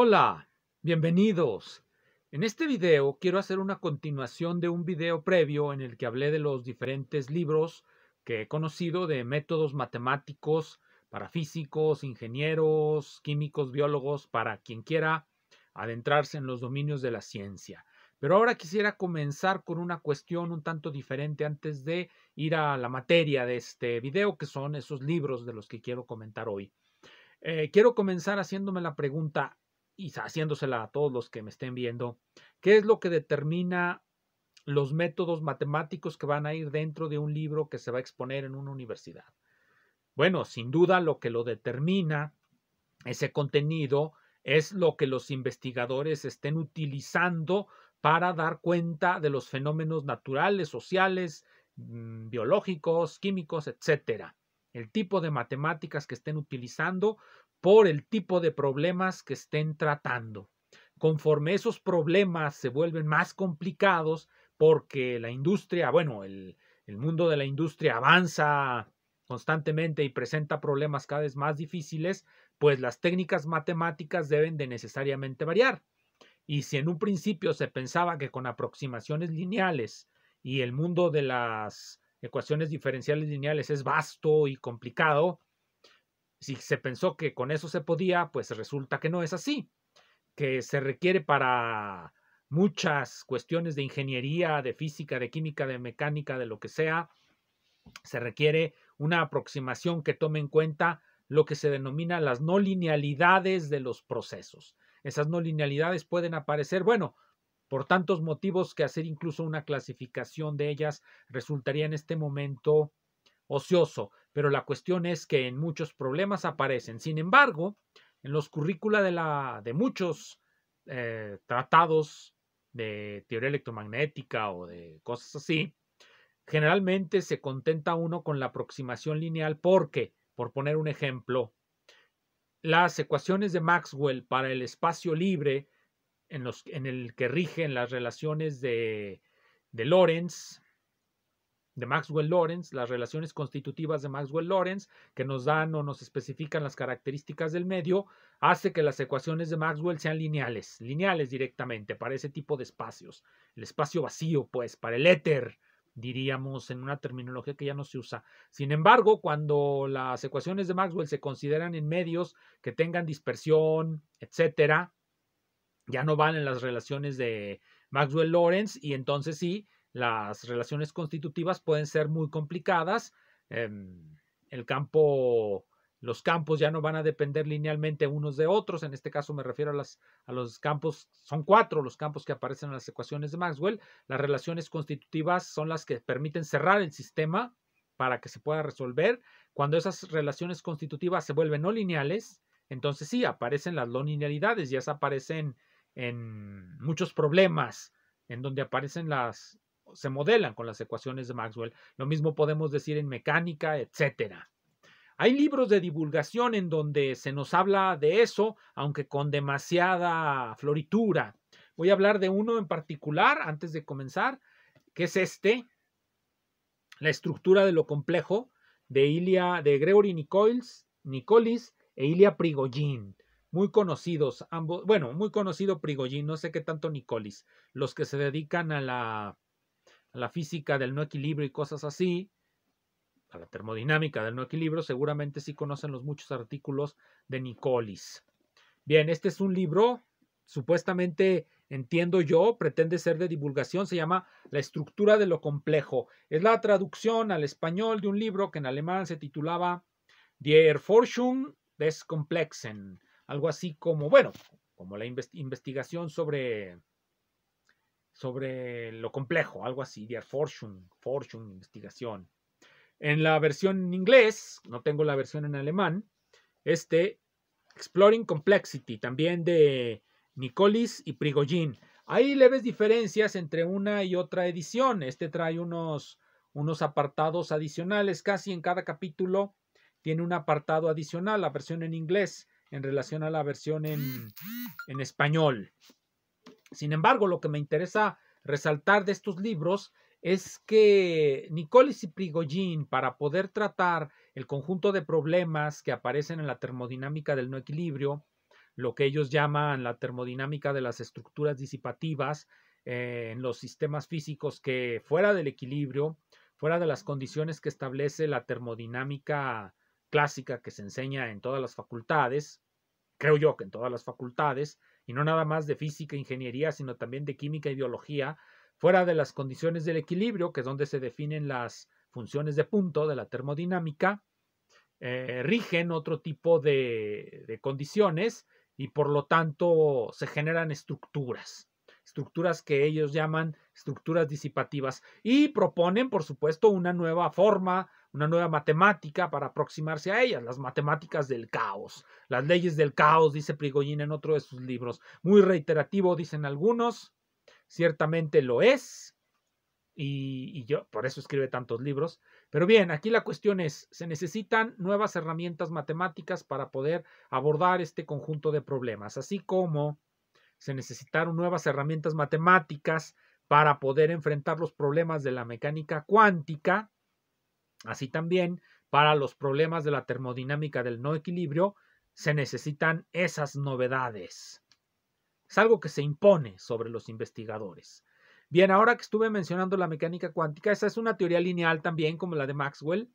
Hola, bienvenidos. En este video quiero hacer una continuación de un video previo en el que hablé de los diferentes libros que he conocido de métodos matemáticos para físicos, ingenieros, químicos, biólogos, para quien quiera adentrarse en los dominios de la ciencia. Pero ahora quisiera comenzar con una cuestión un tanto diferente antes de ir a la materia de este video, que son esos libros de los que quiero comentar hoy. Eh, quiero comenzar haciéndome la pregunta, y haciéndosela a todos los que me estén viendo, ¿qué es lo que determina los métodos matemáticos que van a ir dentro de un libro que se va a exponer en una universidad? Bueno, sin duda lo que lo determina ese contenido es lo que los investigadores estén utilizando para dar cuenta de los fenómenos naturales, sociales, mm, biológicos, químicos, etcétera. El tipo de matemáticas que estén utilizando por el tipo de problemas que estén tratando. Conforme esos problemas se vuelven más complicados porque la industria, bueno, el, el mundo de la industria avanza constantemente y presenta problemas cada vez más difíciles, pues las técnicas matemáticas deben de necesariamente variar. Y si en un principio se pensaba que con aproximaciones lineales y el mundo de las ecuaciones diferenciales lineales es vasto y complicado, si se pensó que con eso se podía, pues resulta que no es así, que se requiere para muchas cuestiones de ingeniería, de física, de química, de mecánica, de lo que sea, se requiere una aproximación que tome en cuenta lo que se denomina las no linealidades de los procesos. Esas no linealidades pueden aparecer, bueno, por tantos motivos que hacer incluso una clasificación de ellas resultaría en este momento ocioso pero la cuestión es que en muchos problemas aparecen. Sin embargo, en los currícula de, la, de muchos eh, tratados de teoría electromagnética o de cosas así, generalmente se contenta uno con la aproximación lineal porque, por poner un ejemplo, las ecuaciones de Maxwell para el espacio libre en, los, en el que rigen las relaciones de, de Lorentz de Maxwell lorentz las relaciones constitutivas de Maxwell lorentz que nos dan o nos especifican las características del medio, hace que las ecuaciones de Maxwell sean lineales, lineales directamente para ese tipo de espacios. El espacio vacío, pues, para el éter, diríamos en una terminología que ya no se usa. Sin embargo, cuando las ecuaciones de Maxwell se consideran en medios que tengan dispersión, etcétera, ya no van en las relaciones de Maxwell Lawrence y entonces sí las relaciones constitutivas pueden ser muy complicadas. Em, el campo, los campos ya no van a depender linealmente unos de otros. En este caso me refiero a, las, a los campos, son cuatro los campos que aparecen en las ecuaciones de Maxwell. Las relaciones constitutivas son las que permiten cerrar el sistema para que se pueda resolver. Cuando esas relaciones constitutivas se vuelven no lineales, entonces sí, aparecen las no linealidades, ya se aparecen en muchos problemas en donde aparecen las se modelan con las ecuaciones de Maxwell. Lo mismo podemos decir en mecánica, etcétera. Hay libros de divulgación en donde se nos habla de eso, aunque con demasiada floritura. Voy a hablar de uno en particular antes de comenzar, que es este, La estructura de lo complejo, de, Ilia, de Gregory Nicoles Nicolis e Ilia Prigogine. Muy conocidos ambos, bueno, muy conocido Prigogine, no sé qué tanto Nicolis, los que se dedican a la la física del no equilibrio y cosas así, a la termodinámica del no equilibrio, seguramente sí conocen los muchos artículos de Nicolis. Bien, este es un libro, supuestamente entiendo yo, pretende ser de divulgación, se llama La estructura de lo complejo. Es la traducción al español de un libro que en alemán se titulaba Die Erforschung des Komplexen, algo así como, bueno, como la investigación sobre sobre lo complejo, algo así, de Fortune, Fortune, investigación. En la versión en inglés, no tengo la versión en alemán, este Exploring Complexity, también de Nicolis y Prigogine. Hay leves diferencias entre una y otra edición. Este trae unos, unos apartados adicionales, casi en cada capítulo tiene un apartado adicional, la versión en inglés en relación a la versión en, en español. Sin embargo, lo que me interesa resaltar de estos libros es que Nicolis y Prigogine, para poder tratar el conjunto de problemas que aparecen en la termodinámica del no equilibrio, lo que ellos llaman la termodinámica de las estructuras disipativas eh, en los sistemas físicos que fuera del equilibrio, fuera de las condiciones que establece la termodinámica clásica que se enseña en todas las facultades, creo yo que en todas las facultades, y no nada más de física, e ingeniería, sino también de química y biología, fuera de las condiciones del equilibrio, que es donde se definen las funciones de punto de la termodinámica, eh, rigen otro tipo de, de condiciones y por lo tanto se generan estructuras, estructuras que ellos llaman estructuras disipativas y proponen, por supuesto, una nueva forma una nueva matemática para aproximarse a ellas, las matemáticas del caos, las leyes del caos, dice Prigogine en otro de sus libros. Muy reiterativo, dicen algunos, ciertamente lo es, y, y, yo por eso escribe tantos libros. Pero bien, aquí la cuestión es, se necesitan nuevas herramientas matemáticas para poder abordar este conjunto de problemas, así como se necesitaron nuevas herramientas matemáticas para poder enfrentar los problemas de la mecánica cuántica, Así también, para los problemas de la termodinámica del no equilibrio, se necesitan esas novedades. Es algo que se impone sobre los investigadores. Bien, ahora que estuve mencionando la mecánica cuántica, esa es una teoría lineal también, como la de Maxwell.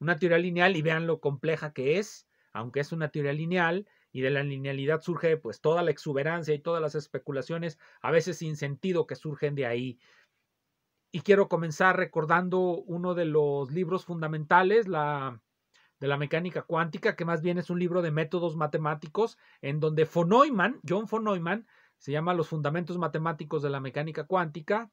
Una teoría lineal, y vean lo compleja que es, aunque es una teoría lineal, y de la linealidad surge pues toda la exuberancia y todas las especulaciones, a veces sin sentido, que surgen de ahí y quiero comenzar recordando uno de los libros fundamentales, la de la mecánica cuántica, que más bien es un libro de métodos matemáticos, en donde von Neumann, John von Neumann, se llama Los Fundamentos Matemáticos de la Mecánica Cuántica,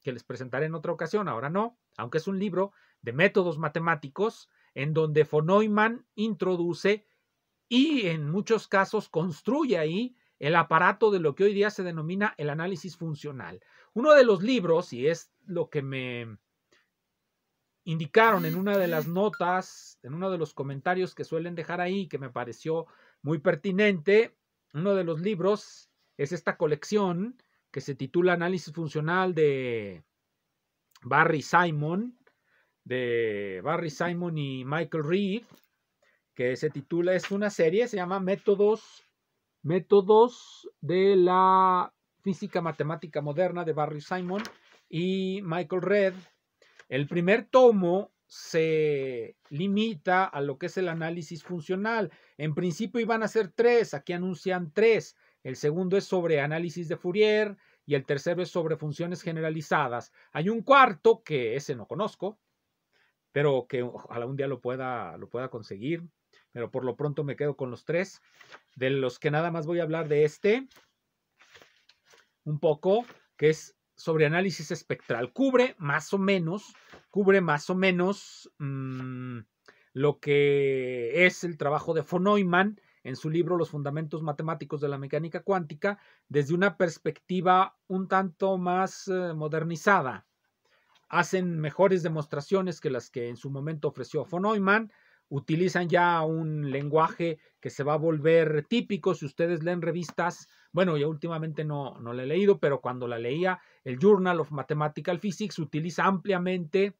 que les presentaré en otra ocasión, ahora no, aunque es un libro de métodos matemáticos, en donde von Neumann introduce y en muchos casos construye ahí el aparato de lo que hoy día se denomina el análisis funcional. Uno de los libros, y es lo que me indicaron en una de las notas, en uno de los comentarios que suelen dejar ahí, que me pareció muy pertinente, uno de los libros es esta colección que se titula Análisis Funcional de Barry Simon, de Barry Simon y Michael Reed, que se titula, es una serie, se llama Métodos Métodos de la física matemática moderna de Barry Simon y Michael Red. El primer tomo se limita a lo que es el análisis funcional. En principio iban a ser tres, aquí anuncian tres. El segundo es sobre análisis de Fourier y el tercero es sobre funciones generalizadas. Hay un cuarto que ese no conozco, pero que ojalá un día lo pueda, lo pueda conseguir pero por lo pronto me quedo con los tres, de los que nada más voy a hablar de este, un poco, que es sobre análisis espectral. Cubre más o menos, cubre más o menos mm, lo que es el trabajo de von Neumann en su libro Los Fundamentos Matemáticos de la Mecánica Cuántica desde una perspectiva un tanto más eh, modernizada. Hacen mejores demostraciones que las que en su momento ofreció von Neumann utilizan ya un lenguaje que se va a volver típico. Si ustedes leen revistas, bueno, yo últimamente no, no la he leído, pero cuando la leía, el Journal of Mathematical Physics utiliza ampliamente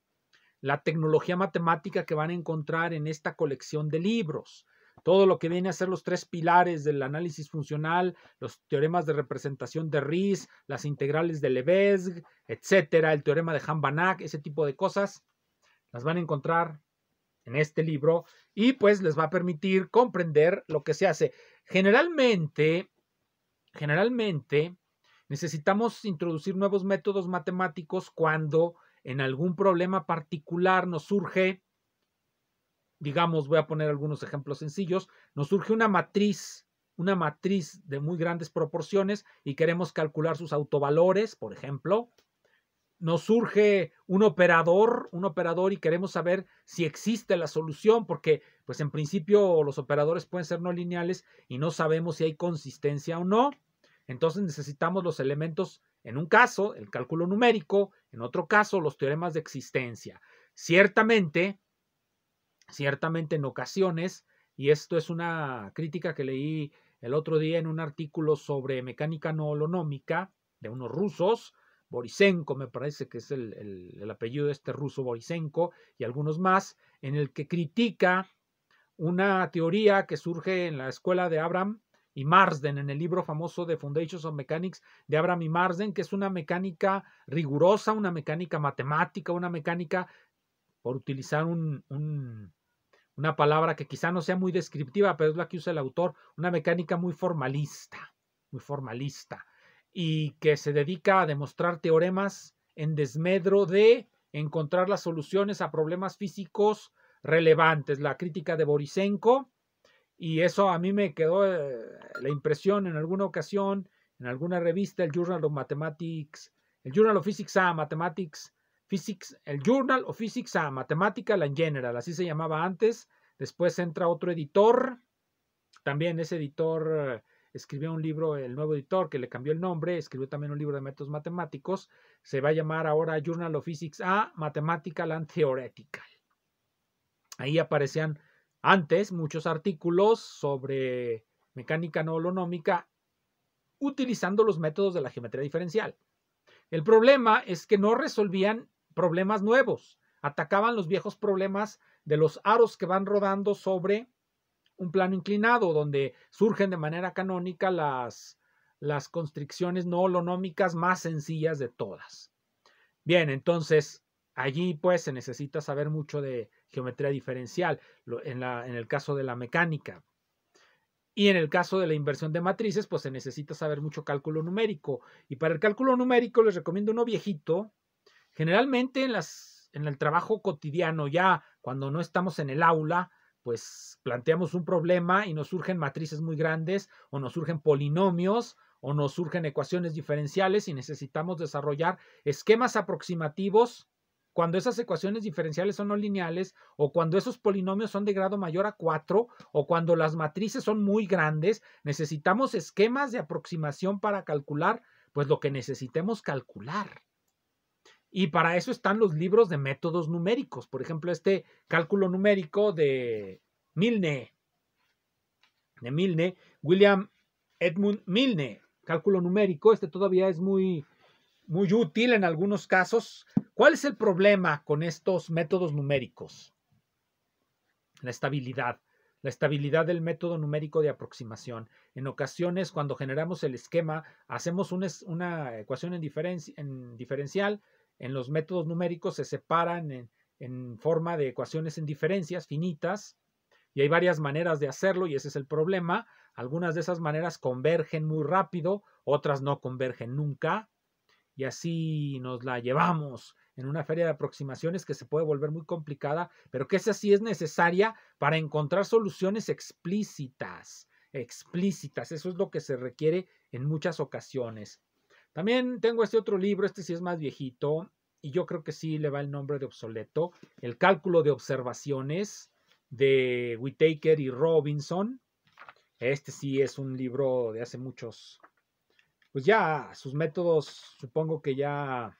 la tecnología matemática que van a encontrar en esta colección de libros. Todo lo que viene a ser los tres pilares del análisis funcional, los teoremas de representación de Ries, las integrales de Lebesgue, etcétera, el teorema de hahn ese tipo de cosas, las van a encontrar en este libro y pues les va a permitir comprender lo que se hace. Generalmente, generalmente necesitamos introducir nuevos métodos matemáticos cuando en algún problema particular nos surge, digamos, voy a poner algunos ejemplos sencillos, nos surge una matriz, una matriz de muy grandes proporciones y queremos calcular sus autovalores, por ejemplo, nos surge un operador, un operador y queremos saber si existe la solución, porque pues en principio los operadores pueden ser no lineales y no sabemos si hay consistencia o no. Entonces necesitamos los elementos, en un caso, el cálculo numérico, en otro caso, los teoremas de existencia. Ciertamente, ciertamente en ocasiones, y esto es una crítica que leí el otro día en un artículo sobre mecánica no holonómica de unos rusos, Borisenko, me parece que es el, apellido de este ruso Borisenko, y algunos más, en el que critica una teoría que surge en la escuela de Abraham y Marsden, en el libro famoso de Foundations of Mechanics de Abraham y Marsden, que es una mecánica rigurosa, una mecánica matemática, una mecánica, por utilizar una palabra que quizá no sea muy descriptiva, pero es la que usa el autor, una mecánica muy formalista, muy formalista y que se dedica a demostrar teoremas en desmedro de encontrar las soluciones a problemas físicos relevantes, la crítica de Borisenko, y eso a mí me quedó eh, la impresión en alguna ocasión, en alguna revista, el Journal of Mathematics, el Journal of Physics A, Mathematics, Physics, el Journal of Physics A, Mathematical en General, así se llamaba antes, después entra otro editor, también ese editor eh, escribió un libro, el nuevo editor, que le cambió el nombre, escribió también un libro de métodos matemáticos, se va a llamar ahora Journal of Physics A, Mathematical and Theoretical. Ahí aparecían antes muchos artículos sobre mecánica no holonómica utilizando los métodos de la geometría diferencial. El problema es que no resolvían problemas nuevos, atacaban los viejos problemas de los aros que van rodando sobre un plano inclinado, donde surgen de manera canónica las, constricciones no holonómicas más sencillas de todas. Bien, entonces allí pues se necesita saber mucho de geometría diferencial, en, el caso de la mecánica. Y en el caso de la inversión de matrices, pues se necesita saber mucho cálculo numérico. Y para el cálculo numérico les recomiendo uno viejito. Generalmente las, en el trabajo cotidiano, ya cuando no estamos en el aula, pues planteamos un problema y nos surgen matrices muy grandes o nos surgen polinomios o nos surgen ecuaciones diferenciales y necesitamos desarrollar esquemas aproximativos cuando esas ecuaciones diferenciales son no lineales o cuando esos polinomios son de grado mayor a 4 o cuando las matrices son muy grandes, necesitamos esquemas de aproximación para calcular pues lo que necesitemos calcular. Y para eso están los libros de métodos numéricos. Por ejemplo, este cálculo numérico de Milne. De Milne, William Edmund Milne, cálculo numérico. Este todavía es muy, muy útil en algunos casos. ¿Cuál es el problema con estos métodos numéricos? La estabilidad. La estabilidad del método numérico de aproximación. En ocasiones, cuando generamos el esquema, hacemos una, ecuación en, en diferencial en los métodos numéricos se separan en, forma de ecuaciones en diferencias finitas y hay varias maneras de hacerlo y ese es el problema. Algunas de esas maneras convergen muy rápido, otras no convergen nunca y así nos la llevamos en una feria de aproximaciones que se puede volver muy complicada, pero que esa sí es necesaria para encontrar soluciones explícitas, explícitas, eso es lo que se requiere en muchas ocasiones. También tengo este otro libro, este sí es más viejito, y yo creo que sí le va el nombre de obsoleto, El cálculo de observaciones de Whitaker y Robinson. Este sí es un libro de hace muchos, pues ya sus métodos supongo que ya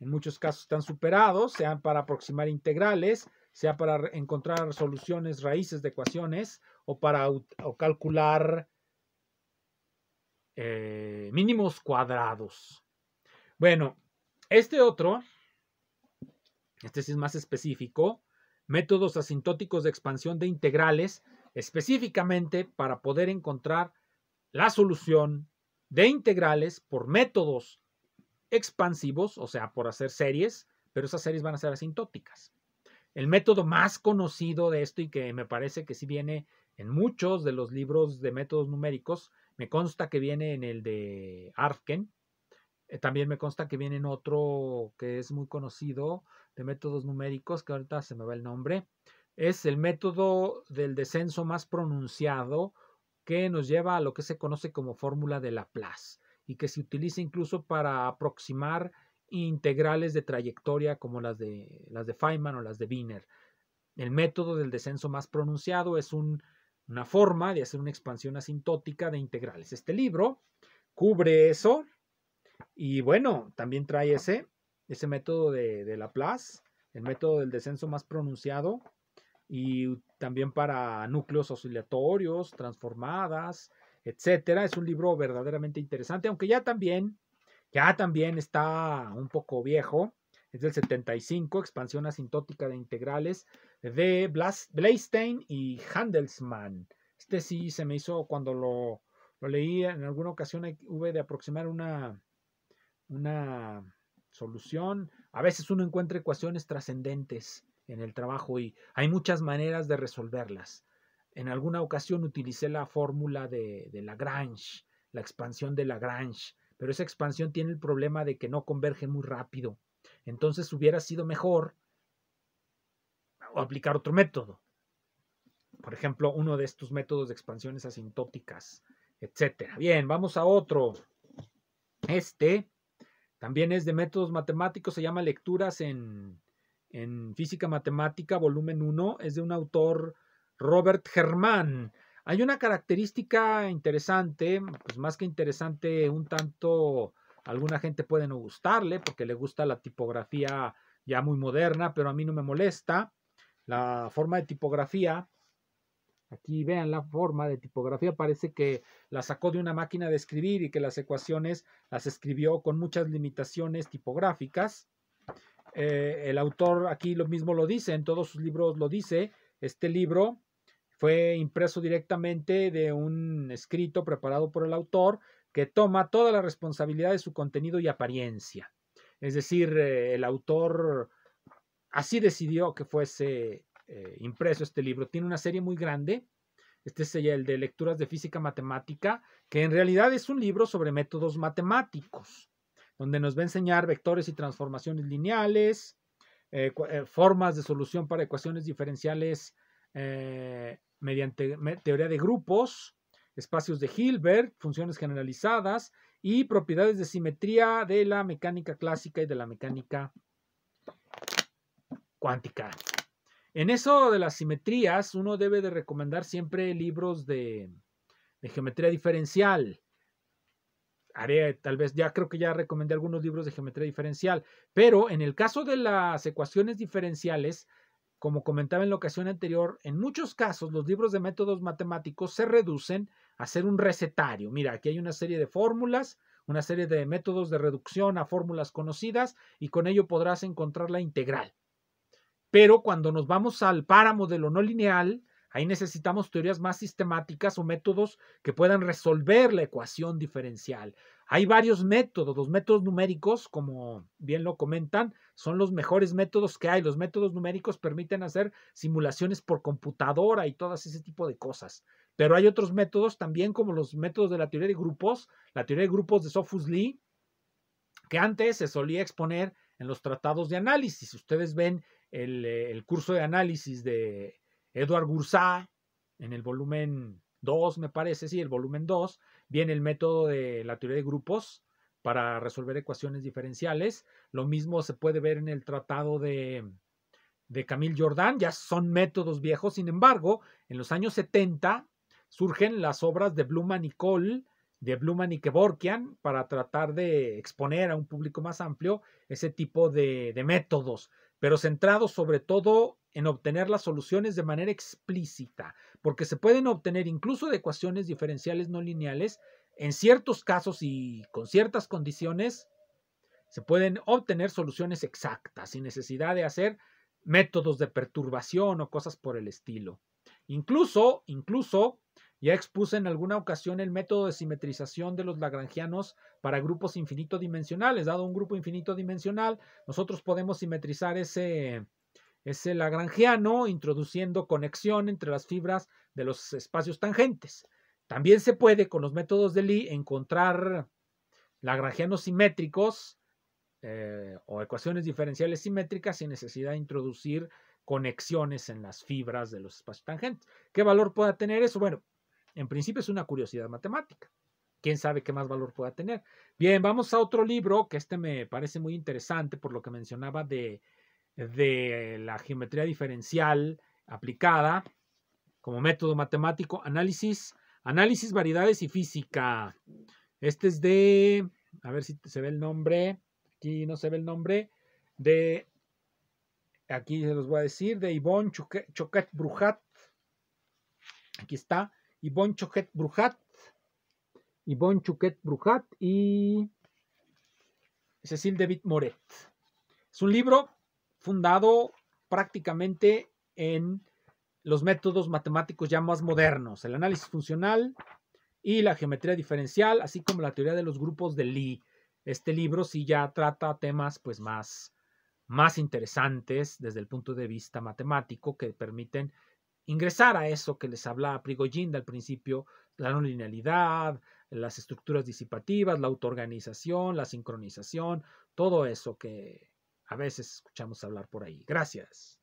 en muchos casos están superados, sean para aproximar integrales, sea para encontrar soluciones raíces de ecuaciones o para o calcular eh, mínimos cuadrados. Bueno, este otro, este sí es más específico, métodos asintóticos de expansión de integrales, específicamente para poder encontrar la solución de integrales por métodos expansivos, o sea, por hacer series, pero esas series van a ser asintóticas. El método más conocido de esto y que me parece que sí viene en muchos de los libros de métodos numéricos me consta que viene en el de Arfken. Eh, también me consta que viene en otro que es muy conocido de métodos numéricos, que ahorita se me va el nombre. Es el método del descenso más pronunciado que nos lleva a lo que se conoce como fórmula de Laplace y que se utiliza incluso para aproximar integrales de trayectoria como las de, las de Feynman o las de Wiener. El método del descenso más pronunciado es un una forma de hacer una expansión asintótica de integrales. Este libro cubre eso y bueno, también trae ese, ese método de, de Laplace, el método del descenso más pronunciado y también para núcleos oscilatorios, transformadas, etcétera. Es un libro verdaderamente interesante, aunque ya también, ya también está un poco viejo. Es del 75, expansión asintótica de integrales de Blas, y Handelsman. Este sí se me hizo cuando lo, leí en alguna ocasión, hubo de aproximar una, una solución. A veces uno encuentra ecuaciones trascendentes en el trabajo y hay muchas maneras de resolverlas. En alguna ocasión utilicé la fórmula de, de Lagrange, la expansión de Lagrange, pero esa expansión tiene el problema de que no converge muy rápido. Entonces hubiera sido mejor aplicar otro método. Por ejemplo, uno de estos métodos de expansiones asintóticas, etcétera. Bien, vamos a otro. Este también es de métodos matemáticos, se llama Lecturas en, en Física Matemática, volumen 1, es de un autor Robert Germán. Hay una característica interesante, pues más que interesante, un tanto, alguna gente puede no gustarle porque le gusta la tipografía ya muy moderna, pero a mí no me molesta. La forma de tipografía, aquí vean la forma de tipografía, parece que la sacó de una máquina de escribir y que las ecuaciones las escribió con muchas limitaciones tipográficas. Eh, el autor aquí lo mismo lo dice, en todos sus libros lo dice, este libro fue impreso directamente de un escrito preparado por el autor que toma toda la responsabilidad de su contenido y apariencia. Es decir, eh, el autor así decidió que fuese eh, impreso este libro. Tiene una serie muy grande. Este es el de lecturas de física matemática, que en realidad es un libro sobre métodos matemáticos, donde nos va a enseñar vectores y transformaciones lineales, eh, eh, formas de solución para ecuaciones diferenciales mediante teoría de grupos, espacios de Hilbert, funciones generalizadas y propiedades de simetría de la mecánica clásica y de la mecánica cuántica. En eso de las simetrías, uno debe de recomendar siempre libros de, de geometría diferencial. Haré, tal vez, ya creo que ya recomendé algunos libros de geometría diferencial, pero en el caso de las ecuaciones diferenciales, como comentaba en la ocasión anterior, en muchos casos los libros de métodos matemáticos se reducen a ser un recetario. Mira, aquí hay una serie de fórmulas, una serie de métodos de reducción a fórmulas conocidas y con ello podrás encontrar la integral. Pero cuando nos vamos al páramo de lo no lineal, ahí necesitamos teorías más sistemáticas o métodos que puedan resolver la ecuación diferencial. Hay varios métodos, los métodos numéricos, como bien lo comentan, son los mejores métodos que hay. Los métodos numéricos permiten hacer simulaciones por computadora y todas ese tipo de cosas. Pero hay otros métodos también, como los métodos de la teoría de grupos, la teoría de grupos de Sophus Lee, que antes se solía exponer en los tratados de análisis. Ustedes ven eh, el, curso de análisis de Edward Gursa en el volumen 2, me parece, sí, el volumen 2, viene el método de la teoría de grupos para resolver ecuaciones diferenciales. Lo mismo se puede ver en el tratado de, de Camille Jordan, ya son métodos viejos, sin embargo, en los años 70 surgen las obras de Bluman y Cole, de Bluman y Kevorkian, para tratar de exponer a un público más amplio ese tipo de métodos pero centrado sobre todo en obtener las soluciones de manera explícita, porque se pueden obtener incluso de ecuaciones diferenciales no lineales, en ciertos casos y con ciertas condiciones, se pueden obtener soluciones exactas sin necesidad de hacer métodos de perturbación o cosas por el estilo. Incluso, incluso ya expuse en alguna ocasión el método de simetrización de los lagrangianos para grupos infinito dimensionales. Dado un grupo infinito dimensional, nosotros podemos simetrizar ese, ese lagrangiano introduciendo conexión entre las fibras de los espacios tangentes. También se puede con los métodos de Lie encontrar lagrangianos simétricos eh, o ecuaciones diferenciales simétricas sin necesidad de introducir conexiones en las fibras de los espacios tangentes. ¿Qué valor puede tener eso? Bueno, en principio es una curiosidad matemática. Quién sabe qué más valor pueda tener. Bien, vamos a otro libro que este me parece muy interesante por lo que mencionaba de, de la geometría diferencial aplicada como método matemático, análisis, análisis, variedades y física. Este es de, a ver si se ve el nombre, aquí no se ve el nombre, de, aquí se los voy a decir, de Yvonne Choquet Brujat. Aquí está. Y Choquet Brujat. Brujat y Cecil David Moret. Es un libro fundado prácticamente en los métodos matemáticos ya más modernos, el análisis funcional y la geometría diferencial, así como la teoría de los grupos de Lie. Este libro sí ya trata temas pues más, más interesantes desde el punto de vista matemático que permiten ingresar a eso que les hablaba Prigogine al principio, la no linealidad, las estructuras disipativas, la autoorganización, la sincronización, todo eso que a veces escuchamos hablar por ahí. Gracias.